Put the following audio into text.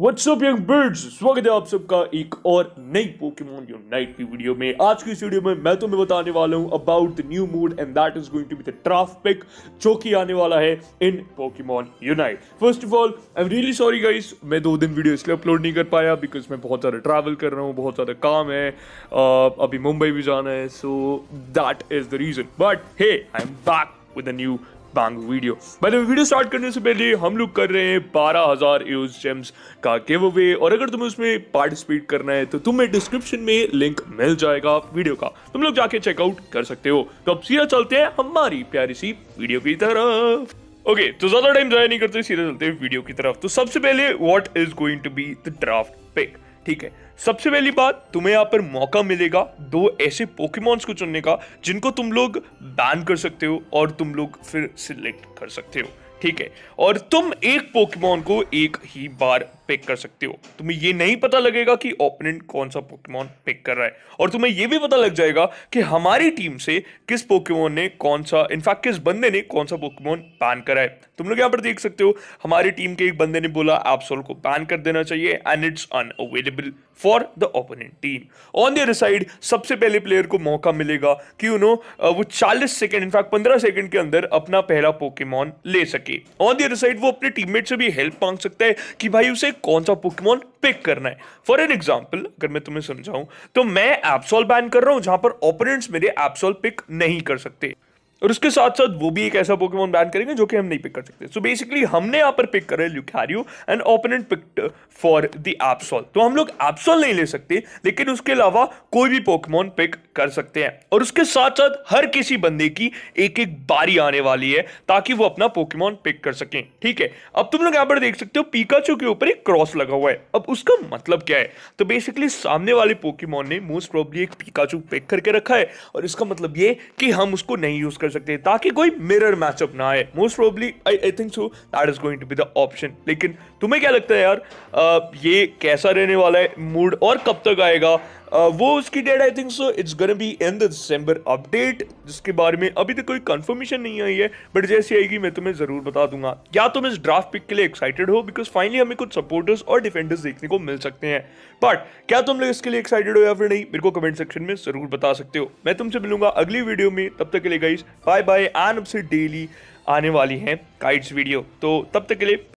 WhatsApp young birds स्वागत है आप सबका एक और नई पोकेमोन यूनाइट की वीडियो में आज की इस वीडियो में मैं तुम्हें तो बताने वाला हूं about the new mood and that is going to be the draft pick जो कि आने वाला है in Pokemon Unite first of all I am really sorry guys मैं दो दिन वीडियो इसलिए अपलोड नहीं कर पाया बिकॉज मैं बहुत ज़्यादा ट्रैवल कर रहा हूँ बहुत ज़्यादा काम है uh, अभी मुंबई भी जाना है so that is the reason but hey I am back with a new bang video by the video start करने से पहले हम लोग कर रहे हैं बारह हज़ार एज जेम्स का गिव अवे और अगर तुम्हें उसमें पार्टिसिपेट करना है तो तुम्हें डिस्क्रिप्शन में लिंक मिल जाएगा वीडियो का तुम लोग जाके चेकआउट कर सकते हो तो अब सीधा चलते हैं हमारी प्यारी सी वीडियो की तरफ ओके okay, तो ज़्यादा टाइम ज़ाया नहीं करते सीधा चलते हैं वीडियो की तरफ तो सबसे पहले what is going to be the draft pick ठीक है सबसे पहली बात तुम्हें यहाँ पर मौका मिलेगा दो ऐसे पोकेमॉन्स को चुनने का जिनको तुम लोग बैन कर सकते हो और तुम लोग फिर सिलेक्ट कर सकते हो ठीक है और तुम एक पोकेमॉन को एक ही बार पिक कर सकते हो तुम्हें यह नहीं पता लगेगा कि ओपोनेंट कौन सा पोकेमॉन पिक कर रहा है और तुम्हें यह भी पता लग जाएगा कि हमारी टीम से किस पोकेमॉन ने कौन सा इनफैक्ट किस बंदे ने कौन सा पोकेमॉन बैन करा है तुम लोग यहां पर देख सकते हो हमारी टीम के एक बंदे ने बोला एप्सोल को बैन कर देना चाहिए and it's available for for the opponent team on their side सबसे पहले प्लेयर को मौका मिलेगा कि उन्होंने वो 40 सेकंड इनफैक्ट 15 सेकंड के अंदर अपना पहला पोकेमॉन ले सके ऑन देयर साइड वो अपने टीममेट से भी हेल्प मांग सकता है कि भाई उसे कौन सा पोकेमॉन पिक करना है फॉर एन एग्जाम्पल अगर मैं तुम्हें समझाऊं तो मैं एप्सॉल बैन कर रहा हूं जहां पर ओपोनेंट्स मेरे एप्सॉल पिक नहीं कर सकते और उसके साथ साथ वो भी एक ऐसा पोकेमोन बैन करेंगे जो कि हम नहीं पिक कर सकते सो so बेसिकली हमने यहाँ पर पिक करे Lucario and opponent pick for the Absol तो हम लोग एप्सॉल नहीं ले सकते लेकिन उसके अलावा कोई भी पोकेमोन पिक कर सकते हैं और उसके साथ साथ हर किसी बंदे की एक एक बारी आने वाली है ताकि वो अपना पोकेमोन पिक कर सकें ठीक है अब तुम लोग यहाँ पर देख सकते हो पीकाचू के ऊपर एक क्रॉस लगा हुआ है अब उसका मतलब क्या है तो बेसिकली सामने वाले पोकेमोन ने मोस्ट प्रॉब्ली एक पीकाचू पिक करके रखा है और इसका मतलब ये कि हम उसको नहीं यूज कर कर सकते हैं ताकि कोई मिरर मैचअप ना आए most probably I I think so that is going to be the option लेकिन तुम्हें क्या लगता है यार आ, ये कैसा रहने वाला है मूड और कब तक आएगा आ, वो उसकी date I think so it's gonna be in the December update जिसके बारे में अभी तक कोई कंफर्मेशन नहीं आई है बट जैसी आएगी मैं तुम्हें ज़रूर बता दूंगा क्या तुम इस ड्राफ्ट पिक के लिए एक्साइटेड हो बिकॉज फाइनली हमें कुछ सपोर्टर्स और डिफेंडर्स देखने को मिल सकते हैं बट क्या तुम लोग इसके लिए एक्साइटेड हो या फिर नहीं मेरे को कमेंट सेक्शन में ज़रूर बता सकते हो मैं तुमसे मिलूंगा अगली वीडियो में तब तक के लिए गाइस बाय बाय आन अब से डेली आने वाली हैं काइट्स वीडियो तो तब तक के लिए